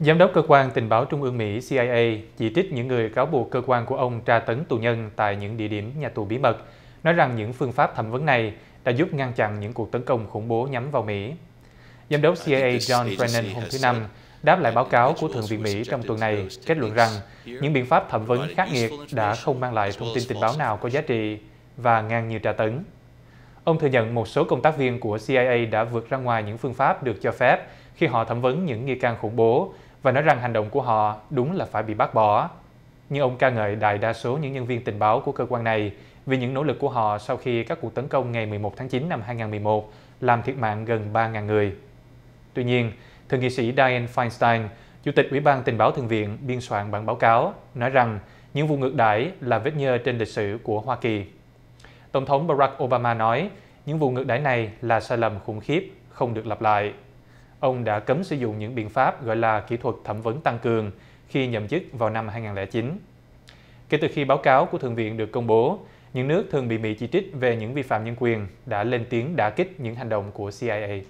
Giám đốc Cơ quan Tình báo Trung ương Mỹ CIA chỉ trích những người cáo buộc cơ quan của ông tra tấn tù nhân tại những địa điểm nhà tù bí mật, nói rằng những phương pháp thẩm vấn này đã giúp ngăn chặn những cuộc tấn công khủng bố nhắm vào Mỹ. Giám đốc CIA John Brennan hôm thứ Năm uh, đáp lại báo cáo của Thượng viện Mỹ trong tuần này kết luận rằng những biện pháp thẩm vấn khắc nghiệt đã không mang lại thông tin tình báo nào có giá trị và ngang như tra tấn. Ông thừa nhận một số công tác viên của CIA đã vượt ra ngoài những phương pháp được cho phép khi họ thẩm vấn những nghi can khủng bố và nói rằng hành động của họ đúng là phải bị bác bỏ nhưng ông ca ngợi đại đa số những nhân viên tình báo của cơ quan này vì những nỗ lực của họ sau khi các cuộc tấn công ngày 11 tháng 9 năm 2011 làm thiệt mạng gần 3.000 người. Tuy nhiên, thượng nghị sĩ Dianne Feinstein, chủ tịch Ủy ban tình báo thượng viện biên soạn bản báo cáo, nói rằng những vụ ngược đãi là vết nhơ trên lịch sử của Hoa Kỳ. Tổng thống Barack Obama nói, những vụ ngược đãi này là sai lầm khủng khiếp, không được lặp lại ông đã cấm sử dụng những biện pháp gọi là kỹ thuật thẩm vấn tăng cường khi nhậm chức vào năm hai ngàn lẻ chín kể từ khi báo cáo của thượng viện được công bố những nước thường bị mỹ chỉ trích về những vi phạm nhân quyền đã lên tiếng đả kích những hành động của CIA.